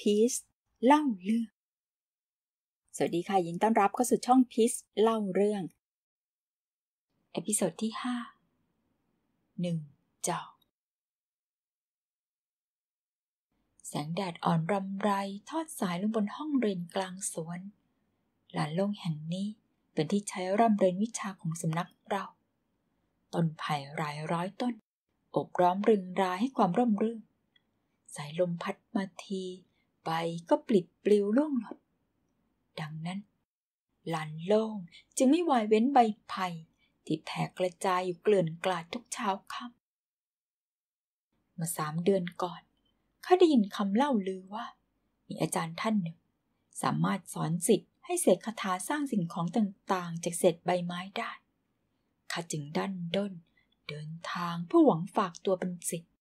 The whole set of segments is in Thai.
พีซเล่าเรื่อง สวัสดีค่ะยินต้อนรับเข้าสู่ช่องพีซเล่าเรื่อง เอพิโซดที่ห้าหนึ่งจอกแสงแดดอ่อนรำไรทอดสายลงบนห้องเรียนกลางสวนหลานโล่งแห่งนี้เป็นที่ใช้ร่ำเรียนวิชาของสำนักเรา ต้นไผ่หลายร้อยต้น อบร้อมรึงราให้ความร่มรื่นสายลมพัดมาทีไปก็ปลิดปลิวล่วงหลดดังนั้นลานโล่งจึงไม่วายเว้นใบไผ่ที่แผ่กระจายอยู่เกลื่อนกลาดทุกเช้าค่ำเมื่อสามเดือนก่อนข้าได้ยินคำเล่าลือว่า มีอาจารย์ท่านหนึ่ง สามารถสอนสิทธิ์ให้เสกคาถาสร้างสิ่งของต่างๆ จากเศษใบไม้ได้ข้าจึงดันด้น เดินทางเพื่อหวังฝากตัวเป็นสิทธิ์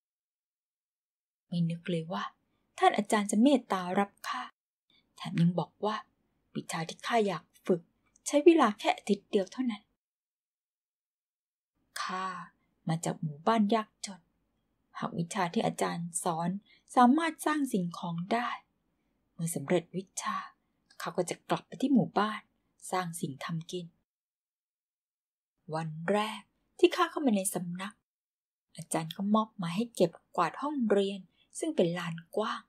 ไม่นึกเลยว่าท่านอาจารย์จะเมตตารับข้าแถมยังบอกว่าวิชาที่ข้าอยากฝึก ใช้เวลาแค่อาทิตย์เดียวเท่านั้นข้ามาจากหมู่บ้านยากจนหากวิชาที่อาจารย์สอนสามารถสร้างสิ่งของได้ เมื่อสำเร็จวิชาเขาก็จะกลับไปที่หมู่บ้านสร้างสิ่งทำกิน วันแรกที่ข้าเข้ามาในสำนัก อาจารย์ก็มอบมาให้เก็บกวาดห้องเรียนซึ่งเป็นลานกว้าง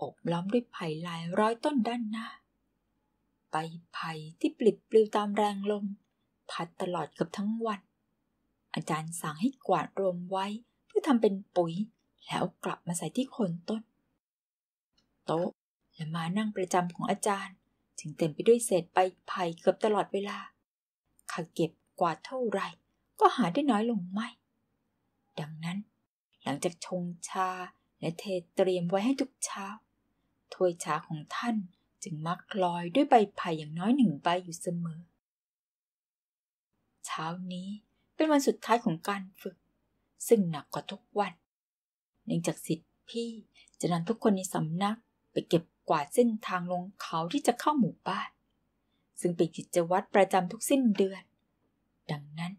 อบล้อมด้วยไผ่หลายร้อยต้นด้านหน้า ใบไผ่ที่ปลิดปลิวตามแรงลม พัดตลอดเกือบทั้งวัน อาจารย์สั่งให้กวาดรวมไว้เพื่อทำเป็นปุ๋ย แล้วกลับมาใส่ที่โคนต้น โต๊ะและมานั่งประจำของอาจารย์ จึงเต็มไปด้วยเศษใบไผ่เกือบตลอดเวลาขาเก็บกวาดเท่าไรก็หาได้น้อยลงไม่ ดังนั้น หลังจากชงชาและเทเตรียมไว้ให้ทุกเช้า ถ้วยชาของท่านจึงมักลอยด้วยใบไผ่อย่างน้อยหนึ่งใบอยู่เสมอ เช้านี้เป็นวันสุดท้ายของการฝึก ซึ่งหนักกว่าทุกวัน เนื่องจากสิทธิพี่จะนำทุกคนในสำนัก ไปเก็บกวาดเส้นทางลงเขาที่จะเข้าหมู่บ้าน ซึ่งเป็นกิจวัตรประจำทุกสิ้นเดือน ดังนั้น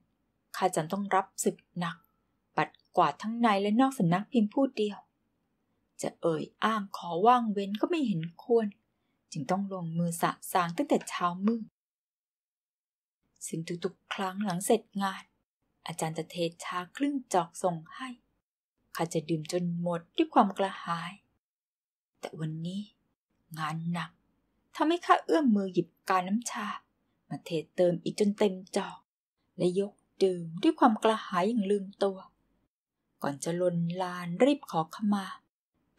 ข้าจำต้องรับศึกหนัก ปัดกวาดทั้งในและนอกสำนักเพียงผู้เดียวจะเอ่ยอ้างขอว่างเว้นก็ไม่เห็นควร จึงต้องลงมือสะสางตั้งแต่เช้ามืด ซึ่งทุกๆครั้งหลังเสร็จงาน อาจารย์จะเทชาครึ่งจอกส่งให้ ข้าจะดื่มจนหมดด้วยความกระหาย แต่วันนี้ งานหนักทำให้ข้าเอื้อมมือหยิบกาน้ำชา มาเทเติมอีกจนเต็มจอก และยกดื่มด้วยความกระหายอย่างลืมตัว ก่อนจะลนลานรีบขอขมา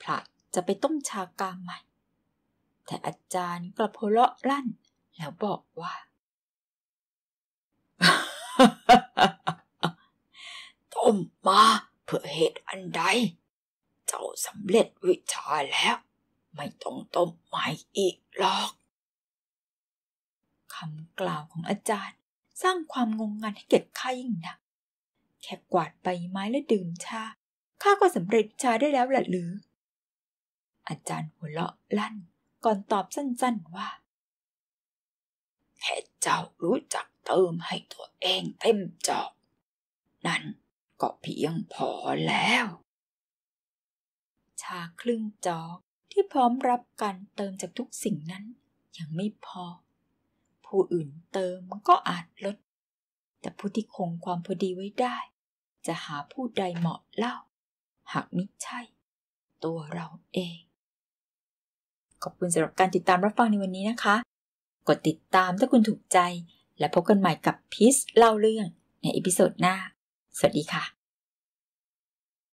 พระจะไปต้มชากาใหม่ แต่อาจารย์กลับโัเราะลั่น แล้วบอกว่า ต้มมา เพื่อเหตุอันใด เจ้าสำเร็จวิชาแล้ว ไม่ต้องต้มใหม่อีกหรอก คำกล่าวของอาจารย์สร้างความงงงันให้เกิดข้ายิ่งหนัก แค่กวาดใบไม้และดื่มชา ข้าก็สำเร็จชาได้แล้วหละหรืออาจารย์หัวเราะลั่นก่อนตอบสั้นๆว่าแค่เจ้ารู้จักเติมให้ตัวเองเต็มจอกนั่นก็เพียงพอแล้ว ชาครึ่งจอกที่พร้อมรับการเติมจากทุกสิ่งนั้นยังไม่พอ ผู้อื่นเติมก็อาจลด แต่ผู้ที่คงความพอดีไว้ได้ จะหาผู้ใดเหมาะเล่า หากมิใช่ ตัวเราเองขอบคุณสำหรับการติดตามรับฟังในวันนี้นะคะ กดติดตามถ้าคุณถูกใจ และพบกันใหม่กับพิสเล่าเรื่องในอีพิโซดหน้า สวัสดีค่ะ